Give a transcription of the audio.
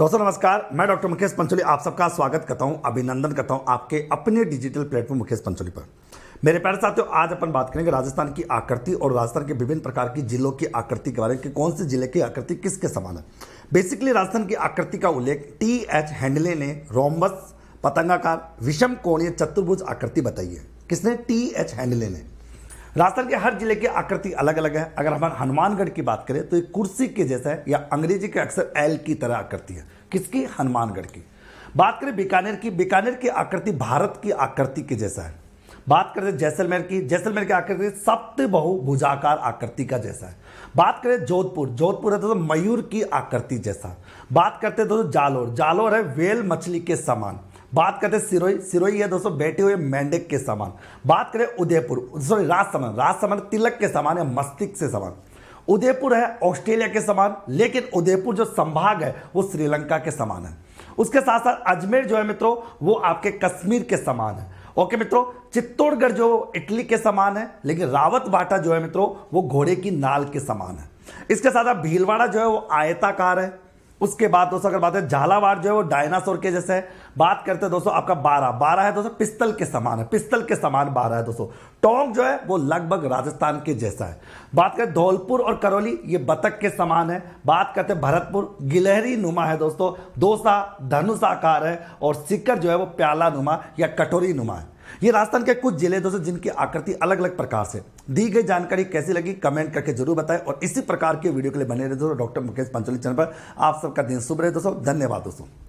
दोस्तों नमस्कार मैं डॉक्टर मुकेश पंचोली आप सबका स्वागत करता हूं अभिनंदन करता हूं आपके अपने डिजिटल प्लेटफॉर्म मुकेश पंचोली पर मेरे प्यारे साथियों आज अपन बात करेंगे राजस्थान की आकृति और राजस्थान के विभिन्न प्रकार की जिलों की आकृति के बारे में कौन से जिले की आकृति किसके समान है बेसिकली राजस्थान की आकृति का उल्लेख टी एच हैंडले ने रोमबस पतंगाकार विषम कोणीय चतुर्भुज आकृति बताई है किसने टी एच हैंडले ने राजस्थान के हर जिले की आकृति अलग अलग है अगर हम हनुमानगढ़ की बात करें तो ये कुर्सी के जैसा है या अंग्रेजी के अक्सर एल की तरह आकृति है किसकी हनुमानगढ़ की बात करें बीकानेर की बीकानेर की आकृति भारत की आकृति के जैसा है बात करें जैसलमेर की जैसलमेर की आकृति सप्त बहुभुजाकार आकृति का जैसा है बात करें जोधपुर जोधपुर है दोस्तों मयूर की आकृति जैसा बात करते हैं दोस्तों जालोर जालोर है वेल मछली के समान बात करते सिरोई सिरोही है दोस्तों बैठे हुए मेंढक के समान बात करें उदयपुर सॉरी राजसमंद राजसमंद तिलक के समान है मस्तिष्क से समान उदयपुर है ऑस्ट्रेलिया के समान लेकिन उदयपुर जो संभाग है वो श्रीलंका के समान है उसके साथ साथ अजमेर जो है मित्रों वो आपके कश्मीर के समान है ओके मित्रों चित्तौड़गढ़ जो इटली के समान है लेकिन रावत बाटा जो है मित्रों वो घोड़े की नाल के समान है इसके साथ साथ भीलवाड़ा जो है वो आयताकार है उसके बाद दोस्तों अगर बात है झालावाड़ जो है वो डायनासोर के जैसे है बात करते हैं दोस्तों आपका बारह बारह है दोस्तों पिस्तल के समान है पिस्तल के समान बारह है दोस्तों टोंक जो है वो लगभग राजस्थान के जैसा है बात करें धौलपुर और करौली ये बतख के समान है बात करते हैं भरतपुर गिलहरी नुमा है दोस्तों दोसा धनुषाकार है और सिकर जो है वो प्याला नुमा या कटोरी नुमा है ये राजस्थान के कुछ जिले दोस्तों जिनकी आकृति अलग अलग प्रकार से दी गई जानकारी कैसी लगी कमेंट करके जरूर बताएं और इसी प्रकार के वीडियो के लिए बने रहे दोस्तों डॉक्टर मुकेश पंचोली चैनल पर आप सबका दिन शुभ रहे दोस्तों धन्यवाद दोस्तों